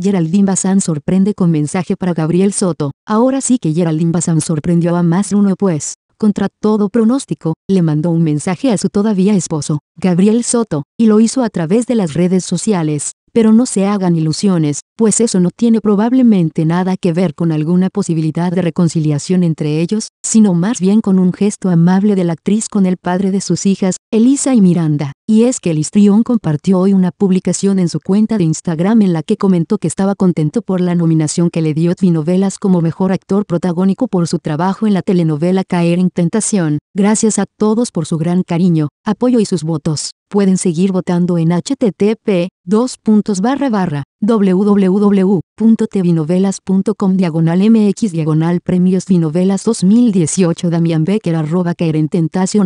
Geraldine Basan sorprende con mensaje para Gabriel Soto. Ahora sí que Geraldine Basan sorprendió a más uno pues, contra todo pronóstico, le mandó un mensaje a su todavía esposo, Gabriel Soto, y lo hizo a través de las redes sociales. Pero no se hagan ilusiones, pues eso no tiene probablemente nada que ver con alguna posibilidad de reconciliación entre ellos, sino más bien con un gesto amable de la actriz con el padre de sus hijas, Elisa y Miranda. Y es que el histrión compartió hoy una publicación en su cuenta de Instagram en la que comentó que estaba contento por la nominación que le dio Novelas como mejor actor protagónico por su trabajo en la telenovela Caer en Tentación. Gracias a todos por su gran cariño, apoyo y sus votos pueden seguir votando en http://2.barra/barra www.tvinovelas.com diagonal mx diagonal premios Vinovelas 2018 Damián Becker arroba caer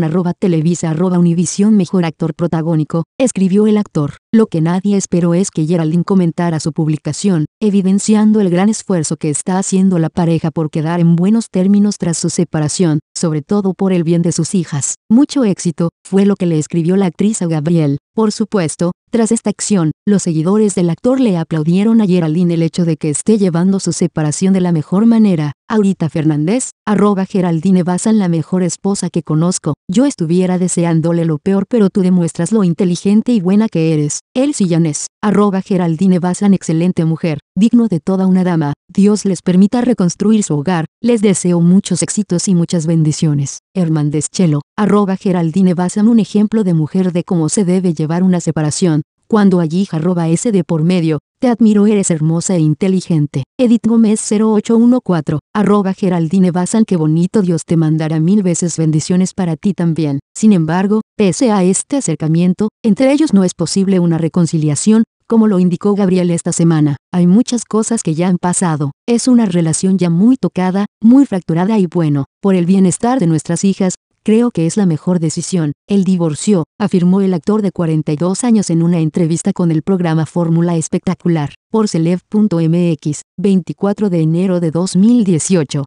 arroba televisa arroba univisión mejor actor protagónico, escribió el actor. Lo que nadie esperó es que Geraldine comentara su publicación, evidenciando el gran esfuerzo que está haciendo la pareja por quedar en buenos términos tras su separación, sobre todo por el bien de sus hijas. Mucho éxito, fue lo que le escribió la actriz a Gabriel. Por supuesto, tras esta acción, los seguidores del actor le aplaudieron a Geraldine el hecho de que esté llevando su separación de la mejor manera. Aurita Fernández, arroba Geraldine Basan la mejor esposa que conozco, yo estuviera deseándole lo peor pero tú demuestras lo inteligente y buena que eres. El Yanes, arroba Geraldine Bazan excelente mujer, digno de toda una dama, Dios les permita reconstruir su hogar, les deseo muchos éxitos y muchas bendiciones. Hernández Chelo, arroba Geraldine Basan un ejemplo de mujer de cómo se debe llevar una separación, cuando allí arroba S de por medio, te admiro eres hermosa e inteligente. Edith Gómez 0814, arroba Geraldine Bazán que bonito Dios te mandará mil veces bendiciones para ti también. Sin embargo, pese a este acercamiento, entre ellos no es posible una reconciliación, como lo indicó Gabriel esta semana. Hay muchas cosas que ya han pasado. Es una relación ya muy tocada, muy fracturada y bueno, por el bienestar de nuestras hijas, Creo que es la mejor decisión, El divorcio, afirmó el actor de 42 años en una entrevista con el programa Fórmula Espectacular, por Celeb.mx, 24 de enero de 2018.